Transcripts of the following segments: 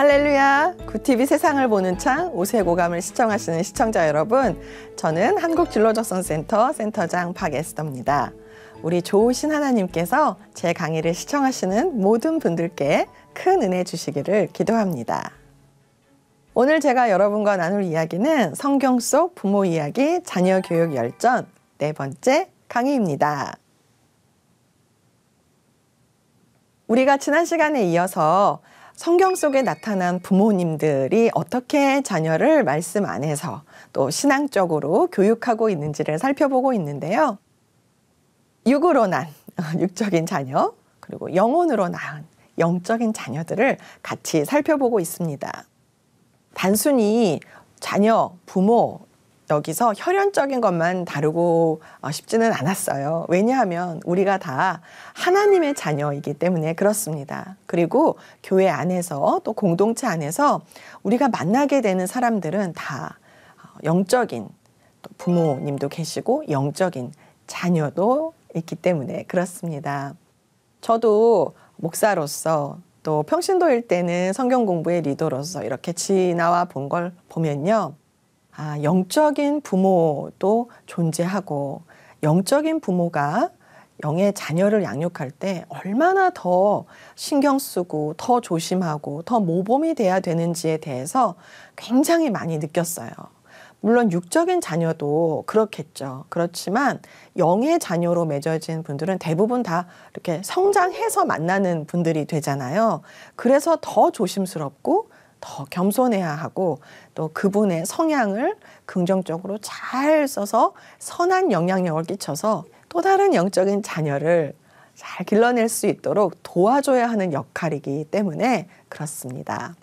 할렐루야! 구티비 세상을 보는 창 오세고감을 시청하시는 시청자 여러분, 저는 한국진로적성센터 센터장 박에스더입니다. 우리 좋으신 하나님께서 제 강의를 시청하시는 모든 분들께 큰 은혜 주시기를 기도합니다. 오늘 제가 여러분과 나눌 이야기는 성경 속 부모 이야기 자녀 교육 열전 네 번째 강의입니다. 우리가 지난 시간에 이어서 성경 속에 나타난 부모님들이 어떻게 자녀를 말씀 안에서 또 신앙적으로 교육하고 있는지를 살펴보고 있는데요. 육으로 난 육적인 자녀, 그리고 영혼으로 낳은 영적인 자녀들을 같이 살펴보고 있습니다. 단순히 자녀, 부모, 여기서 혈연적인 것만 다루고 어, 싶지는 않았어요. 왜냐하면 우리가 다 하나님의 자녀이기 때문에 그렇습니다. 그리고 교회 안에서 또 공동체 안에서 우리가 만나게 되는 사람들은 다 어, 영적인 부모님도 계시고 영적인 자녀도 있기 때문에 그렇습니다. 저도 목사로서 또 평신도일 때는 성경 공부의 리더로서 이렇게 지나와 본 걸 보면요. 아, 영적인 부모도 존재하고 영적인 부모가 영의 자녀를 양육할 때 얼마나 더 신경 쓰고 더 조심하고 더 모범이 돼야 되는지에 대해서 굉장히 많이 느꼈어요. 물론 육적인 자녀도 그렇겠죠. 그렇지만 영의 자녀로 맺어진 분들은 대부분 다 이렇게 성장해서 만나는 분들이 되잖아요. 그래서 더 조심스럽고 더 겸손해야 하고 또 그분의 성향을 긍정적으로 잘 써서 선한 영향력을 끼쳐서 또 다른 영적인 자녀를 잘 길러낼 수 있도록 도와줘야 하는 역할이기 때문에 그렇습니다.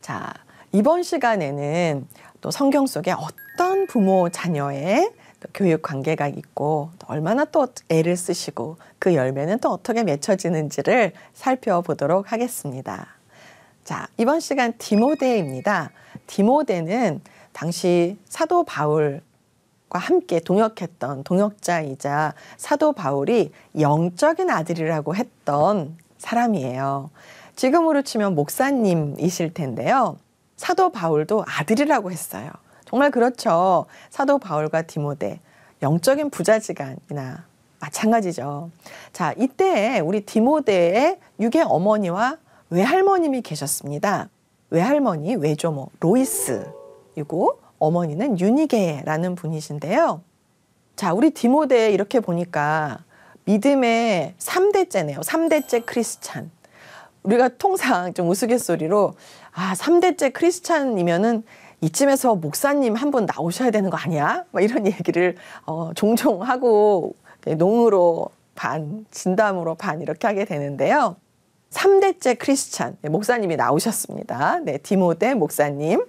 자, 이번 시간에는 또 성경 속에 어떤 부모 자녀의 교육 관계가 있고 얼마나 또 애를 쓰시고 그 열매는 또 어떻게 맺혀지는지를 살펴보도록 하겠습니다. 자, 이번 시간 디모데입니다. 디모데는 당시 사도 바울과 함께 동역했던 동역자이자 사도 바울이 영적인 아들이라고 했던 사람이에요. 지금으로 치면 목사님이실 텐데요. 사도 바울도 아들이라고 했어요. 정말 그렇죠. 사도 바울과 디모데, 영적인 부자지간이나 마찬가지죠. 자, 이때 우리 디모데의 육의 어머니와 외할머님이 계셨습니다. 외할머니 외조모 로이스이고 어머니는 유니게라는 분이신데요. 자, 우리 디모데 이렇게 보니까 믿음의 3대째네요. 3대째 크리스찬. 우리가 통상 좀 우스갯소리로 아, 3대째 크리스찬이면은 이쯤에서 목사님 한 분 나오셔야 되는 거 아니야? 막 이런 얘기를 어, 종종 하고 농으로 반, 진담으로 반 이렇게 하게 되는데요. 3대째 크리스찬 네, 목사님이 나오셨습니다. 네, 디모데 목사님.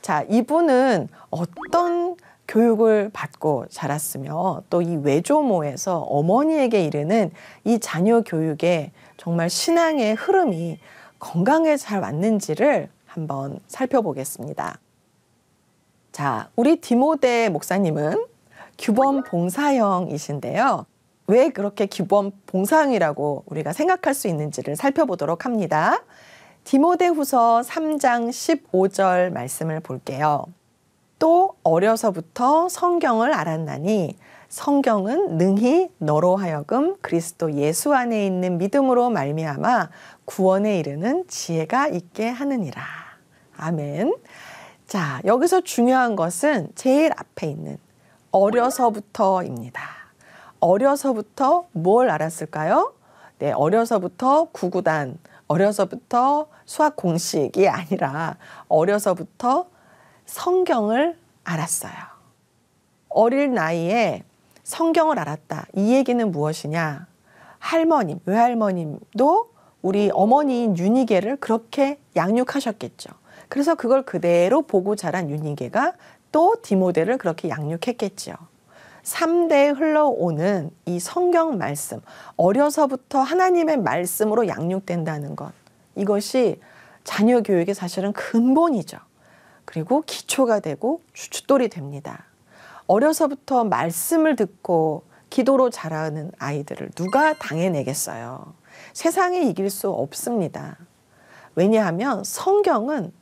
자, 이분은 어떤 교육을 받고 자랐으며 또 이 외조모에서 어머니에게 이르는 이 자녀 교육에 정말 신앙의 흐름이 건강에 잘 왔는지를 한번 살펴보겠습니다. 자, 우리 디모데 목사님은 규범 봉사형이신데요. 왜 그렇게 기본 봉사항이라고 우리가 생각할 수 있는지를 살펴보도록 합니다. 디모데후서 3장 15절 말씀을 볼게요. 또 어려서부터 성경을 알았나니 성경은 능히 너로 하여금 그리스도 예수 안에 있는 믿음으로 말미암아 구원에 이르는 지혜가 있게 하느니라. 아멘. 자, 여기서 중요한 것은 제일 앞에 있는 어려서부터입니다. 어려서부터 뭘 알았을까요? 네, 어려서부터 구구단, 어려서부터 수학 공식이 아니라 어려서부터 성경을 알았어요. 어릴 나이에 성경을 알았다. 이 얘기는 무엇이냐? 할머님, 외할머님도 우리 어머니인 윤희계를 그렇게 양육하셨겠죠. 그래서 그걸 그대로 보고 자란 윤희계가 또 디모데를 그렇게 양육했겠지 3대에 흘러오는 이 성경 말씀, 어려서부터 하나님의 말씀으로 양육된다는 것. 이것이 자녀 교육의 사실은 근본이죠. 그리고 기초가 되고 주춧돌이 됩니다. 어려서부터 말씀을 듣고 기도로 자라는 아이들을 누가 당해내겠어요? 세상에 이길 수 없습니다. 왜냐하면 성경은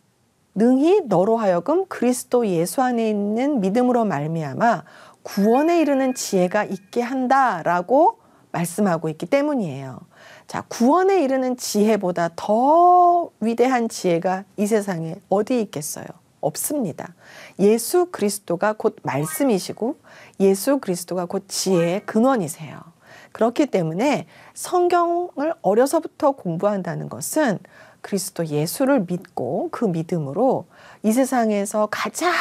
능히 너로 하여금 그리스도 예수 안에 있는 믿음으로 말미암아 구원에 이르는 지혜가 있게 한다라고 말씀하고 있기 때문이에요. 자, 구원에 이르는 지혜보다 더 위대한 지혜가 이 세상에 어디 있겠어요? 없습니다. 예수 그리스도가 곧 말씀이시고 예수 그리스도가 곧 지혜의 근원이세요. 그렇기 때문에 성경을 어려서부터 공부한다는 것은 그리스도 예수를 믿고 그 믿음으로 이 세상에서 가장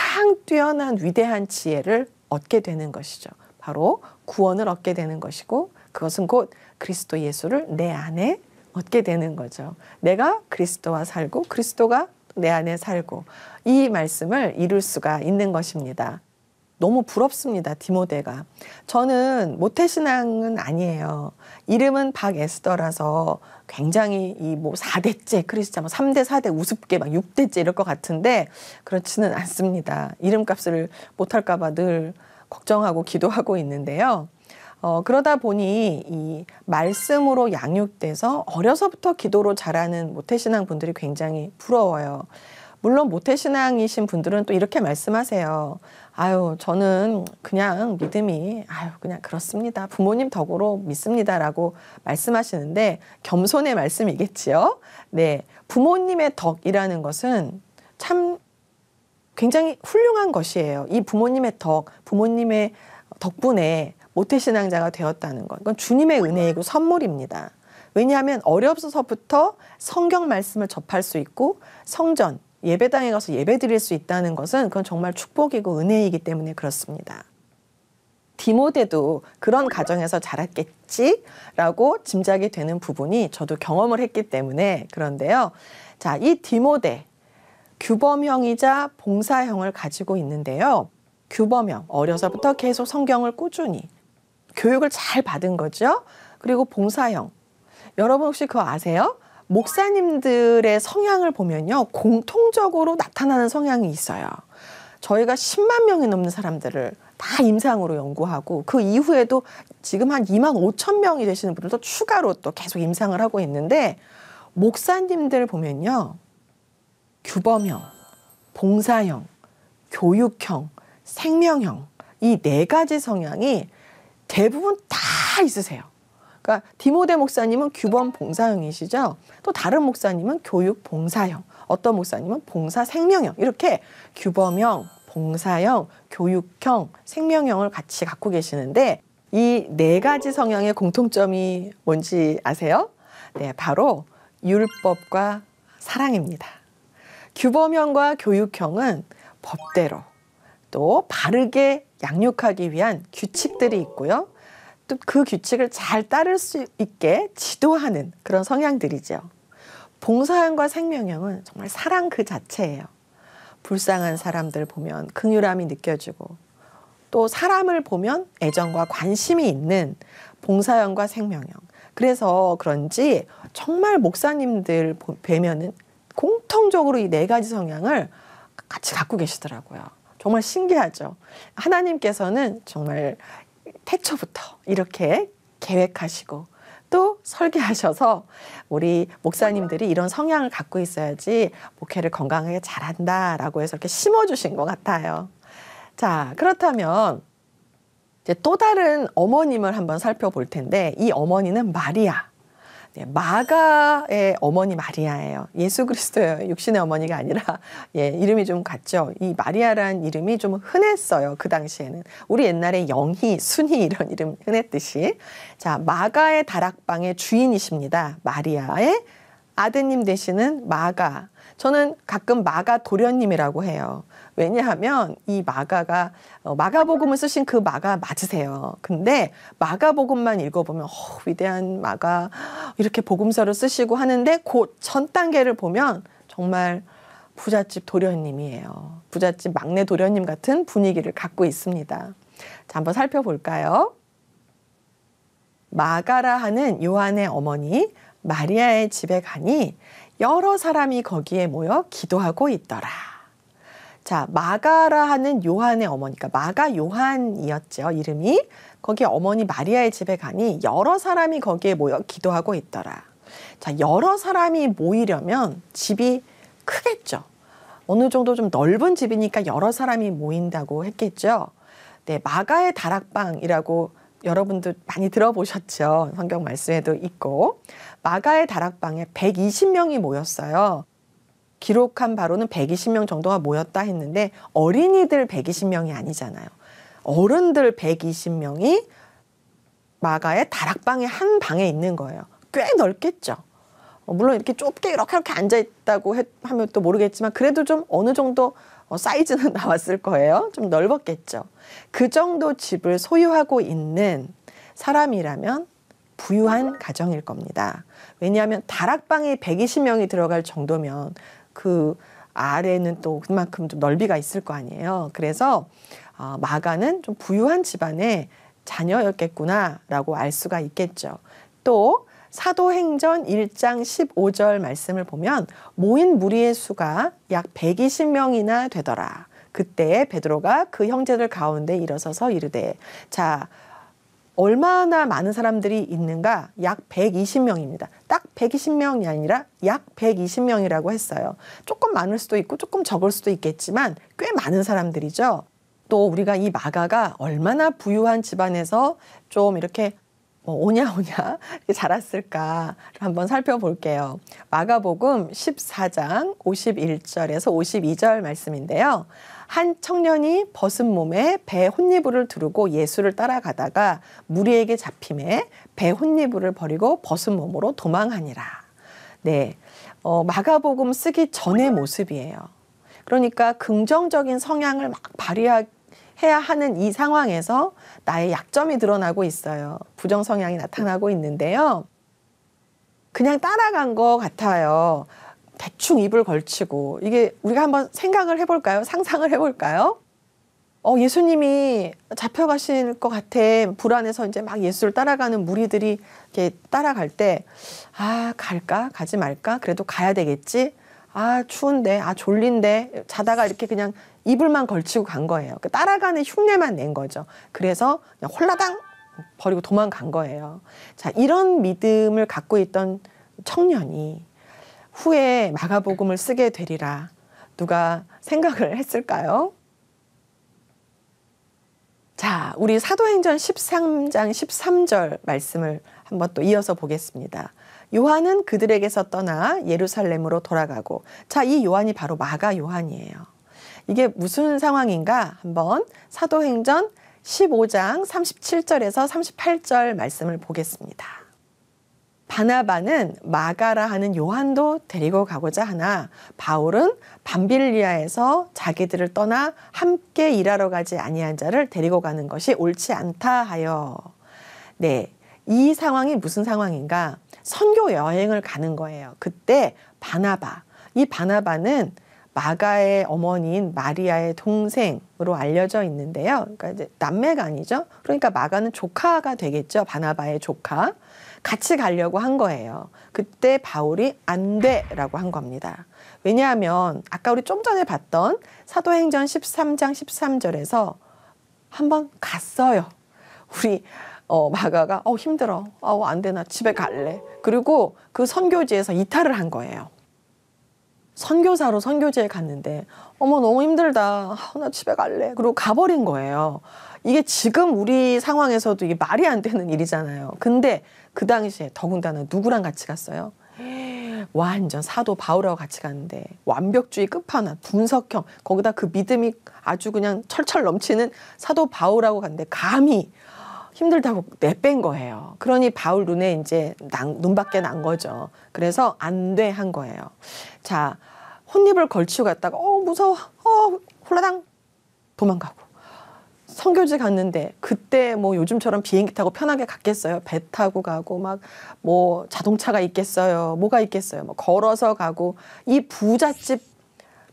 뛰어난 위대한 지혜를 얻게 되는 것이죠. 바로 구원을 얻게 되는 것이고 그것은 곧 그리스도 예수를 내 안에 얻게 되는 거죠. 내가 그리스도와 살고 그리스도가 내 안에 살고 이 말씀을 이룰 수가 있는 것입니다. 너무 부럽습니다. 디모데가. 저는 모태신앙은 아니에요. 이름은 박에스더라서 굉장히 이 뭐 4대째 크리스찬, 뭐 3대, 뭐 4대 우습게 막 6대째 이럴 것 같은데 그렇지는 않습니다. 이름값을 못할까봐 늘 걱정하고 기도하고 있는데요. 어, 그러다 보니 이 말씀으로 양육돼서 어려서부터 기도로 자라는 모태신앙 분들이 굉장히 부러워요. 물론 모태신앙이신 분들은 또 이렇게 말씀하세요. 아유, 저는 그냥 믿음이, 아유, 그냥 그렇습니다. 부모님 덕으로 믿습니다라고 말씀하시는데 겸손의 말씀이겠지요? 네. 부모님의 덕이라는 것은 참 굉장히 훌륭한 것이에요. 이 부모님의 덕, 부모님의 덕분에 모태신앙자가 되었다는 것. 그건 주님의 은혜이고 선물입니다. 왜냐하면 어렵어서부터 성경 말씀을 접할 수 있고 성전, 예배당에 가서 예배 드릴 수 있다는 것은 그건 정말 축복이고 은혜이기 때문에 그렇습니다. 디모데도 그런 가정에서 자랐겠지라고 짐작이 되는 부분이 저도 경험을 했기 때문에 그런데요. 자, 이 디모데, 규범형이자 봉사형을 가지고 있는데요. 규범형, 어려서부터 계속 성경을 꾸준히 교육을 잘 받은 거죠. 그리고 봉사형. 여러분 혹시 그거 아세요? 목사님들의 성향을 보면요. 공통적으로 나타나는 성향이 있어요. 저희가 10만 명이 넘는 사람들을 다 임상으로 연구하고 그 이후에도 지금 한 2만 5천 명이 되시는 분들도 추가로 또 계속 임상을 하고 있는데 목사님들 보면요. 규범형, 봉사형, 교육형, 생명형 이 네 가지 성향이 대부분 다 있으세요. 그러니까 디모데 목사님은 규범 봉사형이시죠. 또 다른 목사님은 교육 봉사형, 어떤 목사님은 봉사 생명형 이렇게 규범형, 봉사형, 교육형, 생명형을 같이 갖고 계시는데 이 네 가지 성향의 공통점이 뭔지 아세요? 네, 바로 율법과 사랑입니다. 규범형과 교육형은 법대로 또 바르게 양육하기 위한 규칙들이 있고요. 또 그 규칙을 잘 따를 수 있게 지도하는 그런 성향들이죠. 봉사형과 생명형은 정말 사랑 그 자체예요. 불쌍한 사람들 보면 극휼함이 느껴지고 또 사람을 보면 애정과 관심이 있는 봉사형과 생명형. 그래서 그런지 정말 목사님들 뵈면은 공통적으로 이 네 가지 성향을 같이 갖고 계시더라고요. 정말 신기하죠. 하나님께서는 정말 태초부터 이렇게 계획하시고 또 설계하셔서 우리 목사님들이 이런 성향을 갖고 있어야지 목회를 건강하게 잘한다라고 해서 이렇게 심어주신 것 같아요. 자, 그렇다면 이제 또 다른 어머님을 한번 살펴볼 텐데 이 어머니는 마리아. 예, 마가의 어머니 마리아예요. 예수 그리스도의 육신의 어머니가 아니라 예, 이름이 좀 같죠. 이 마리아란 이름이 좀 흔했어요. 그 당시에는 우리 옛날에 영희, 순희 이런 이름 흔했듯이 자 마가의 다락방의 주인이십니다. 마리아의 아드님 되시는 마가. 저는 가끔 마가 도련님이라고 해요. 왜냐하면 이 마가가 어, 마가복음을 쓰신 그 마가 맞으세요. 근데 마가복음만 읽어보면 어, 위대한 마가 이렇게 복음서를 쓰시고 하는데 곧전 단계를 보면 정말 부잣집 도련님이에요. 부잣집 막내 도련님 같은 분위기를 갖고 있습니다. 자, 한번 살펴볼까요? 마가라 하는 요한의 어머니 마리아의 집에 가니 여러 사람이 거기에 모여 기도하고 있더라. 자, 마가라 하는 요한의 어머니, 가 마가 요한이었죠, 이름이. 거기 어머니 마리아의 집에 가니 여러 사람이 거기에 모여 기도하고 있더라. 자, 여러 사람이 모이려면 집이 크겠죠. 어느 정도 좀 넓은 집이니까 여러 사람이 모인다고 했겠죠. 네, 마가의 다락방이라고 여러분도 많이 들어보셨죠. 성경 말씀에도 있고. 마가의 다락방에 120명이 모였어요. 기록한 바로는 120명 정도가 모였다 했는데 어린이들 120명이 아니잖아요. 어른들 120명이 마가의 다락방의 한 방에 있는 거예요. 꽤 넓겠죠. 어, 물론 이렇게 좁게 이렇게 이렇게 앉아 있다고 하면 또 모르겠지만 그래도 좀 어느 정도 어, 사이즈는 나왔을 거예요. 좀 넓었겠죠. 그 정도 집을 소유하고 있는 사람이라면 부유한 가정일 겁니다. 왜냐하면 다락방에 120명이 들어갈 정도면 그 아래는 또 그만큼 좀 넓이가 있을 거 아니에요. 그래서 어, 마가는 좀 부유한 집안의 자녀였겠구나라고 알 수가 있겠죠. 또 사도행전 1장 15절 말씀을 보면 모인 무리의 수가 약 120명이나 되더라. 그때 베드로가 그 형제들 가운데 일어서서 이르되 자 얼마나 많은 사람들이 있는가? 약 120명입니다. 딱 120명이 아니라 약 120명이라고 했어요. 조금 많을 수도 있고 조금 적을 수도 있겠지만 꽤 많은 사람들이죠. 또 우리가 이 마가가 얼마나 부유한 집안에서 좀 이렇게 뭐 오냐오냐 자랐을까 한번 살펴볼게요. 마가복음 14장 51절에서 52절 말씀인데요. 한 청년이 벗은 몸에 배 혼니부를 두르고 예수를 따라가다가 무리에게 잡힘에 배 혼니부를 버리고 벗은 몸으로 도망하니라. 네. 어, 마가복음 쓰기 전의 모습이에요. 그러니까 긍정적인 성향을 막발휘 해야 하는 이 상황에서 나의 약점이 드러나고 있어요. 부정 성향이 나타나고 있는데요. 그냥 따라간 것 같아요. 대충 입을 걸치고 이게 우리가 한번 생각을 해볼까요? 상상을 해볼까요? 어, 예수님이 잡혀가실 것 같아 불안해서 이제 막 예수를 따라가는 무리들이 이렇게 따라갈 때아 갈까 가지 말까 그래도 가야 되겠지 아 추운데 아 졸린데 자다가 이렇게 그냥 이불만 걸치고 간 거예요 그 따라가는 흉내만 낸 거죠 그래서 그냥 홀라당 버리고 도망간 거예요 자 이런 믿음을 갖고 있던 청년이 후에 마가복음을 쓰게 되리라 누가 생각을 했을까요? 자, 우리 사도행전 13장 13절 말씀을 한번 또 이어서 보겠습니다. 요한은 그들에게서 떠나 예루살렘으로 돌아가고, 자, 이 요한이 바로 마가 요한이에요. 이게 무슨 상황인가? 한번 사도행전 15장 37절에서 38절 말씀을 보겠습니다. 바나바는 마가라 하는 요한도 데리고 가고자 하나 바울은 밤빌리아에서 자기들을 떠나 함께 일하러 가지 아니한 자를 데리고 가는 것이 옳지 않다 하여 네. 이 상황이 무슨 상황인가? 선교 여행을 가는 거예요. 그때 바나바. 이 바나바는 마가의 어머니인 마리아의 동생으로 알려져 있는데요. 그러니까 이제 남매가 아니죠. 그러니까 마가는 조카가 되겠죠. 바나바의 조카. 같이 가려고 한 거예요. 그때 바울이 안 돼라고 한 겁니다. 왜냐하면 아까 우리 좀 전에 봤던 사도행전 13장 13절에서 한번 갔어요. 우리 어, 마가가 어 힘들어. 어, 안 되나. 집에 갈래. 그리고 그 선교지에서 이탈을 한 거예요. 선교사로 선교지에 갔는데 어머 너무 힘들다. 아, 나 집에 갈래. 그리고 가버린 거예요. 이게 지금 우리 상황에서도 이게 말이 안 되는 일이잖아요. 근데 그 당시에 더군다나 누구랑 같이 갔어요? 완전 사도 바울하고 같이 갔는데 완벽주의 끝판왕 분석형 거기다 그 믿음이 아주 그냥 철철 넘치는 사도 바울하고 갔는데 감히 힘들다고 내뺀 거예요. 그러니 바울 눈에 이제 난, 눈밖에 난 거죠. 그래서 안 돼 한 거예요. 자 혼입을 걸치고 갔다가 어 무서워 어 홀라당 도망가고 선교지 갔는데 그때 뭐 요즘처럼 비행기 타고 편하게 갔겠어요. 배 타고 가고 막 뭐 자동차가 있겠어요. 뭐가 있겠어요. 뭐 걸어서 가고 이 부잣집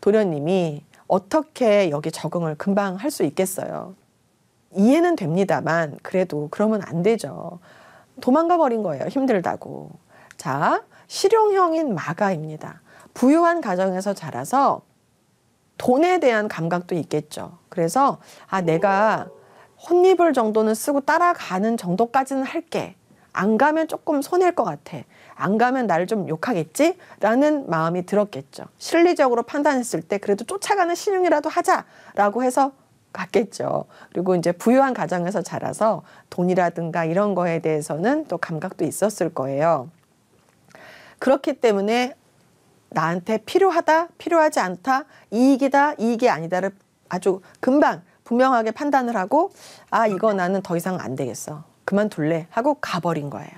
도련님이 어떻게 여기 적응을 금방 할 수 있겠어요. 이해는 됩니다만 그래도 그러면 안 되죠. 도망가 버린 거예요. 힘들다고. 자, 실용형인 마가입니다. 부유한 가정에서 자라서 돈에 대한 감각도 있겠죠. 그래서 아 내가 혼입을 정도는 쓰고 따라가는 정도까지는 할게. 안 가면 조금 손해일 것 같아. 안 가면 나를 좀 욕하겠지? 라는 마음이 들었겠죠. 실리적으로 판단했을 때 그래도 쫓아가는 신용이라도 하자라고 해서 갔겠죠. 그리고 이제 부유한 가정에서 자라서 돈이라든가 이런 거에 대해서는 또 감각도 있었을 거예요. 그렇기 때문에 나한테 필요하다, 필요하지 않다, 이익이다, 이익이 아니다를 아주 금방 분명하게 판단을 하고 아 이거 나는 더 이상 안 되겠어 그만둘래 하고 가버린 거예요.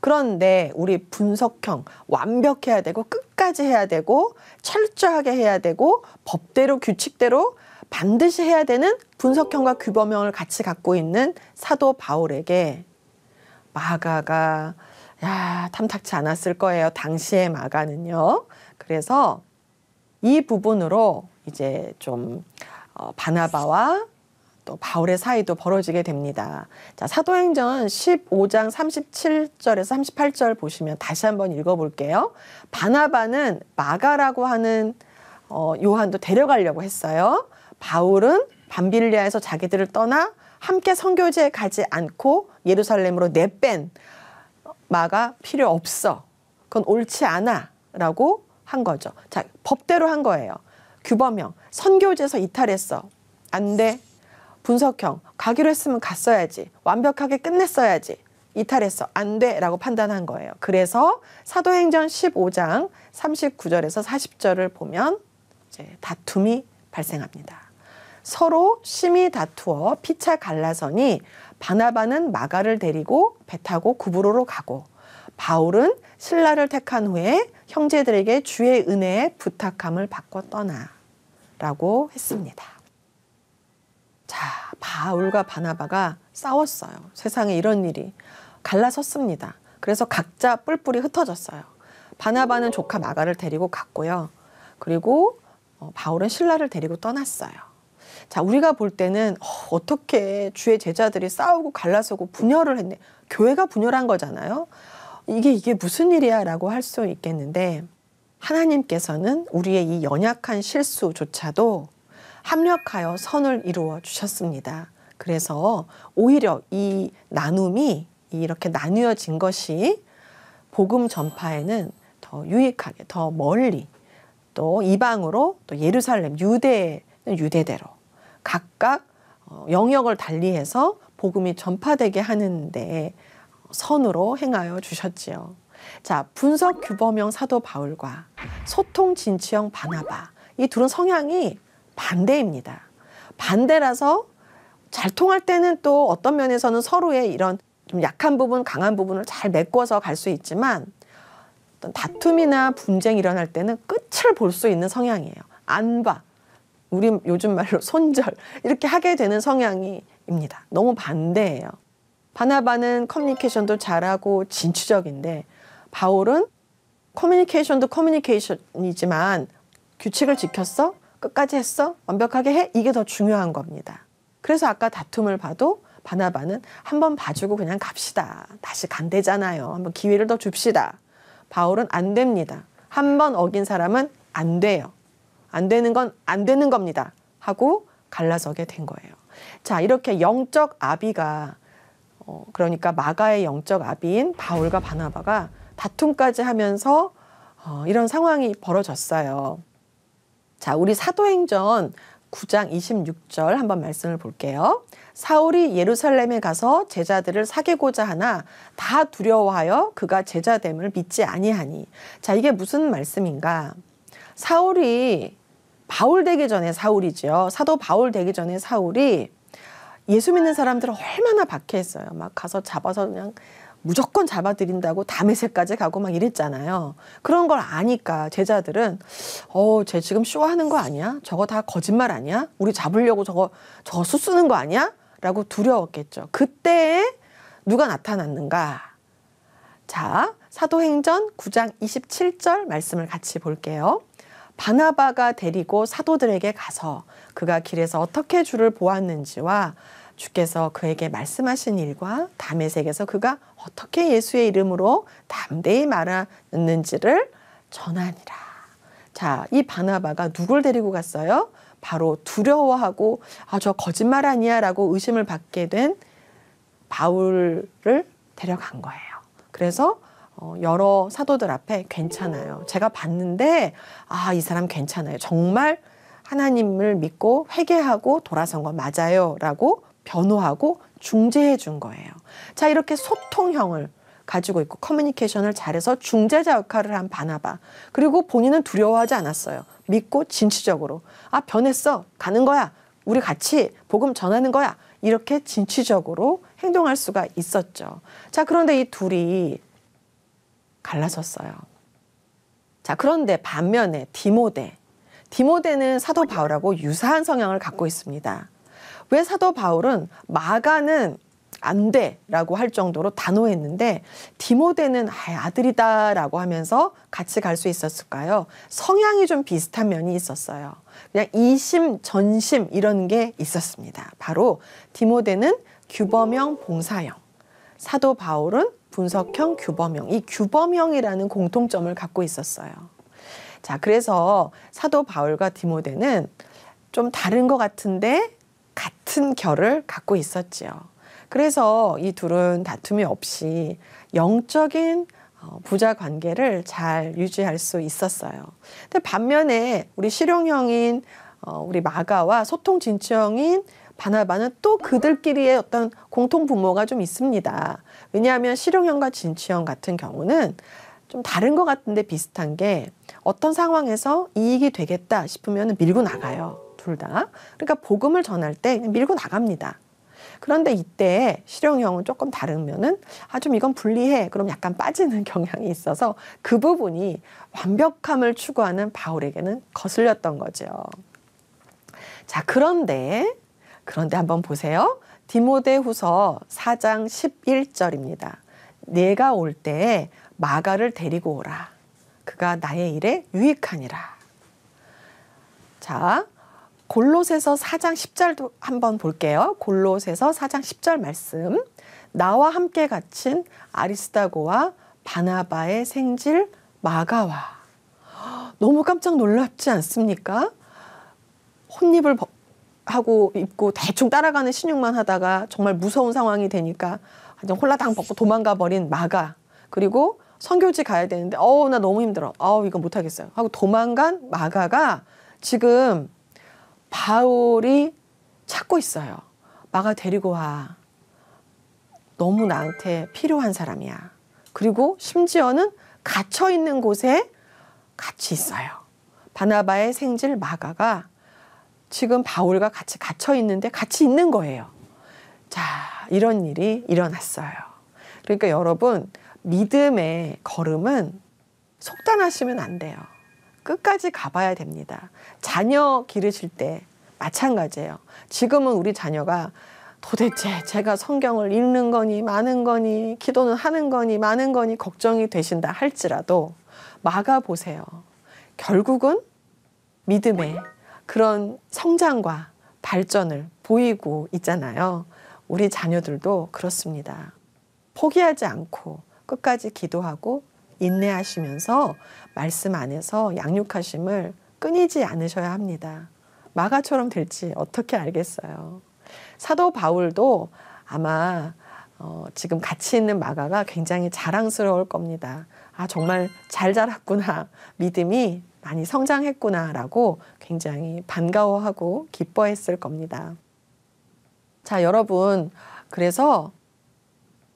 그런데 우리 분석형 완벽해야 되고 끝까지 해야 되고 철저하게 해야 되고 법대로 규칙대로 반드시 해야 되는 분석형과 규범형을 같이 갖고 있는 사도 바울에게 마가가 야 탐탁치 않았을 거예요. 당시의 마가는요. 그래서 이 부분으로 이제 좀 어, 바나바와 또 바울의 사이도 벌어지게 됩니다. 자, 사도행전 15장 37절에서 38절 보시면 다시 한번 읽어볼게요. 바나바는 마가라고 하는 어, 요한도 데려가려고 했어요. 바울은 밤빌리아에서 자기들을 떠나 함께 선교지에 가지 않고 예루살렘으로 내뺀 마가 필요 없어. 그건 옳지 않아. 라고 한 거죠. 자, 법대로 한 거예요. 규범형, 선교제에서 이탈했어. 안 돼. 분석형, 가기로 했으면 갔어야지. 완벽하게 끝냈어야지. 이탈했어. 안 돼. 라고 판단한 거예요. 그래서 사도행전 15장 39절에서 40절을 보면 이제 다툼이 발생합니다. 서로 심히 다투어 피차 갈라서니 바나바는 마가를 데리고 배 타고 구부로로 가고 바울은 신라를 택한 후에 형제들에게 주의 은혜에 부탁함을 받고 떠나라고 했습니다. 자, 바울과 바나바가 싸웠어요. 세상에 이런 일이 갈라섰습니다. 그래서 각자 뿔뿔이 흩어졌어요. 바나바는 조카 마가를 데리고 갔고요. 그리고 어, 바울은 신라를 데리고 떠났어요. 자, 우리가 볼 때는 어, 떻게 주의 제자들이 싸우고 갈라서고 분열을 했네. 교회가 분열한 거잖아요. 이게 이게 무슨 일이야라고 할 수 있겠는데 하나님께서는 우리의 이 연약한 실수조차도 합력하여 선을 이루어 주셨습니다. 그래서 오히려 이 나눔이 이렇게 나뉘어진 것이 복음 전파에는 더 유익하게 더 멀리 또 이방으로 또 예루살렘 유대는 유대대로 각각 어, 영역을 달리해서 복음이 전파되게 하는데 선으로 행하여 주셨지요. 자, 분석 규범형 사도 바울과 소통 진취형 바나바. 이 둘은 성향이 반대입니다. 반대라서 잘 통할 때는 또 어떤 면에서는 서로의 이런 좀 약한 부분, 강한 부분을 잘 메꿔서 갈 수 있지만 어떤 다툼이나 분쟁이 일어날 때는 끝을 볼 수 있는 성향이에요. 안 봐. 우리 요즘 말로 손절. 이렇게 하게 되는 성향입니다. 너무 반대예요. 바나바는 커뮤니케이션도 잘하고 진취적인데 바울은 커뮤니케이션도 커뮤니케이션이지만 규칙을 지켰어? 끝까지 했어? 완벽하게 해? 이게 더 중요한 겁니다. 그래서 아까 다툼을 봐도 바나바는 한 번 봐주고 그냥 갑시다. 다시 간대잖아요. 한번 기회를 더 줍시다. 바울은 안 됩니다. 한 번 어긴 사람은 안 돼요. 안 되는 건 안 되는 겁니다. 하고 갈라서게 된 거예요. 자, 이렇게 영적 아비가 어, 그러니까 마가의 영적 아비인 바울과 바나바가 다툼까지 하면서 어, 이런 상황이 벌어졌어요. 자, 우리 사도행전 9장 26절 한번 말씀을 볼게요. 사울이 예루살렘에 가서 제자들을 사귀고자 하나 다 두려워하여 그가 제자됨을 믿지 아니하니. 자, 이게 무슨 말씀인가? 사울이 바울 되기 전에 사울이지요. 사도 바울 되기 전에 사울이 예수 믿는 사람들은 얼마나 박해했어요. 막 가서 잡아서 그냥 무조건 잡아들인다고 담에새까지 가고 막 이랬잖아요. 그런 걸 아니까 제자들은 어, 쟤 지금 쇼하는 거 아니야? 저거 다 거짓말 아니야? 우리 잡으려고 저거 저거 수쓰는 거 아니야? 라고 두려웠겠죠. 그때 누가 나타났는가? 자, 사도행전 9장 27절 말씀을 같이 볼게요. 바나바가 데리고 사도들에게 가서 그가 길에서 어떻게 주를 보았는지와 주께서 그에게 말씀하신 일과 담의 색에서 그가 어떻게 예수의 이름으로 담대히 말하는지를 전하니라. 자, 이 바나바가 누굴 데리고 갔어요? 바로 두려워하고 아, 저 거짓말 아니야라고 의심을 받게 된 바울을 데려간 거예요. 그래서 어, 여러 사도들 앞에 괜찮아요. 제가 봤는데 아, 이 사람 괜찮아요. 정말 하나님을 믿고 회개하고 돌아선 거 맞아요라고 변호하고 중재해 준 거예요. 자, 이렇게 소통형을 가지고 있고 커뮤니케이션을 잘해서 중재자 역할을 한 바나바. 그리고 본인은 두려워하지 않았어요. 믿고 진취적으로 아, 변했어. 가는 거야. 우리 같이 복음 전하는 거야. 이렇게 진취적으로 행동할 수가 있었죠. 자, 그런데 이 둘이 갈라섰어요. 자, 그런데 반면에 디모데. 디모데는 사도 바울하고 유사한 성향을 갖고 있습니다. 왜 사도 바울은 마가는 안 돼! 라고 할 정도로 단호했는데, 디모데는 아, 들이다 라고 하면서 같이 갈 수 있었을까요? 성향이 좀 비슷한 면이 있었어요. 그냥 이심, 전심 이런 게 있었습니다. 바로 디모데는 규범형 봉사형, 사도 바울은 분석형 규범형. 이 규범형이라는 공통점을 갖고 있었어요. 자, 그래서 사도 바울과 디모데는 좀 다른 것 같은데 같은 결을 갖고 있었지요. 그래서 이 둘은 다툼이 없이 영적인 어, 부자 관계를 잘 유지할 수 있었어요. 근데 반면에 우리 실용형인 어, 우리 마가와 소통 진취형인 바나바는 또 그들끼리의 어떤 공통 부모가좀 있습니다. 왜냐하면 실용형과 진취형 같은 경우는 좀 다른 것 같은데 비슷한 게 어떤 상황에서 이익이 되겠다 싶으면 밀고 나가요. 둘 다. 그러니까 복음을 전할 때 밀고 나갑니다. 그런데 이때 실용형은 조금 다르면은 아 좀 이건 불리해 그럼 약간 빠지는 경향이 있어서 그 부분이 완벽함을 추구하는 바울에게는 거슬렸던 거죠. 자 그런데 그런데 한번 보세요. 디모데후서 4장 11절입니다. 내가 올 때에 마가를 데리고 오라. 그가 나의 일에 유익하니라. 자, 골로새서 4장 10절도 한번 볼게요. 골로새서 4장 10절 말씀. 나와 함께 갇힌 아리스다고와 바나바의 생질 마가와 너무 깜짝 놀랍지 않습니까? 혼입을 하고 입고 대충 따라가는 신용만 하다가 정말 무서운 상황이 되니까 완전 홀라당 벗고 도망가 버린 마가 그리고 선교지 가야 되는데 어우 나 너무 힘들어 어우 이거 못하겠어요 하고 도망간 마가가 지금 바울이 찾고 있어요 마가 데리고 와 너무 나한테 필요한 사람이야 그리고 심지어는 갇혀 있는 곳에 같이 있어요 바나바의 생질 마가가 지금 바울과 같이 갇혀 있는데 같이 있는 거예요. 자, 이런 일이 일어났어요. 그러니까 여러분, 믿음의 걸음은 속단하시면 안 돼요. 끝까지 가봐야 됩니다. 자녀 기르실 때 마찬가지예요. 지금은 우리 자녀가 도대체 제가 성경을 읽는 거니, 많은 거니, 기도는 하는 거니, 많은 거니 걱정이 되신다 할지라도 막아보세요. 결국은 믿음의 그런 성장과 발전을 보이고 있잖아요. 우리 자녀들도 그렇습니다. 포기하지 않고 끝까지 기도하고 인내하시면서 말씀 안에서 양육하심을 끊이지 않으셔야 합니다. 마가처럼 될지 어떻게 알겠어요. 사도 바울도 아마 어, 지금 같이 있는 마가가 굉장히 자랑스러울 겁니다. 아, 정말 잘 자랐구나. 믿음이 많이 성장했구나라고 굉장히 반가워하고 기뻐했을 겁니다. 자, 여러분. 그래서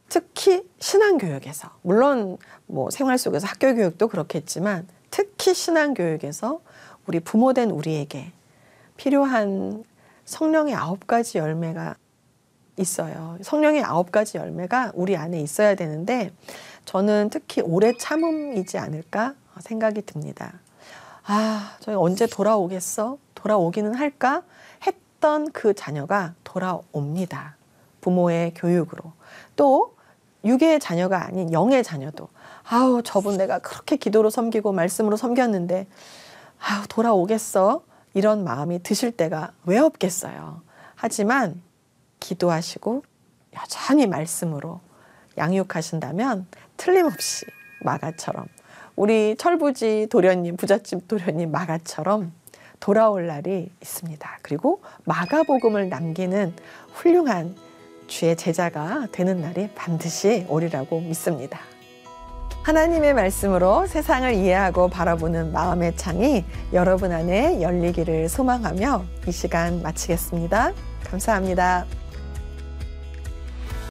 특히 신앙교육에서, 물론 뭐 생활 속에서 학교 교육도 그렇겠지만 특히 신앙교육에서 우리 부모된 우리에게 필요한 성령의 아홉 가지 열매가 있어요. 성령의 아홉 가지 열매가 우리 안에 있어야 되는데 저는 특히 오래 참음이지 않을까 생각이 듭니다. 아, 저희 언제 돌아오겠어? 돌아오기는 할까? 했던 그 자녀가 돌아옵니다. 부모의 교육으로. 또, 육의 자녀가 아닌 영의 자녀도, 아우, 저분 내가 그렇게 기도로 섬기고 말씀으로 섬겼는데, 아우, 돌아오겠어? 이런 마음이 드실 때가 왜 없겠어요. 하지만, 기도하시고, 여전히 말씀으로 양육하신다면, 틀림없이 마가처럼 우리 철부지 도련님, 부잣집 도련님 마가처럼 돌아올 날이 있습니다. 그리고 마가복음을 남기는 훌륭한 주의 제자가 되는 날이 반드시 오리라고 믿습니다. 하나님의 말씀으로 세상을 이해하고 바라보는 마음의 창이 여러분 안에 열리기를 소망하며 이 시간 마치겠습니다. 감사합니다.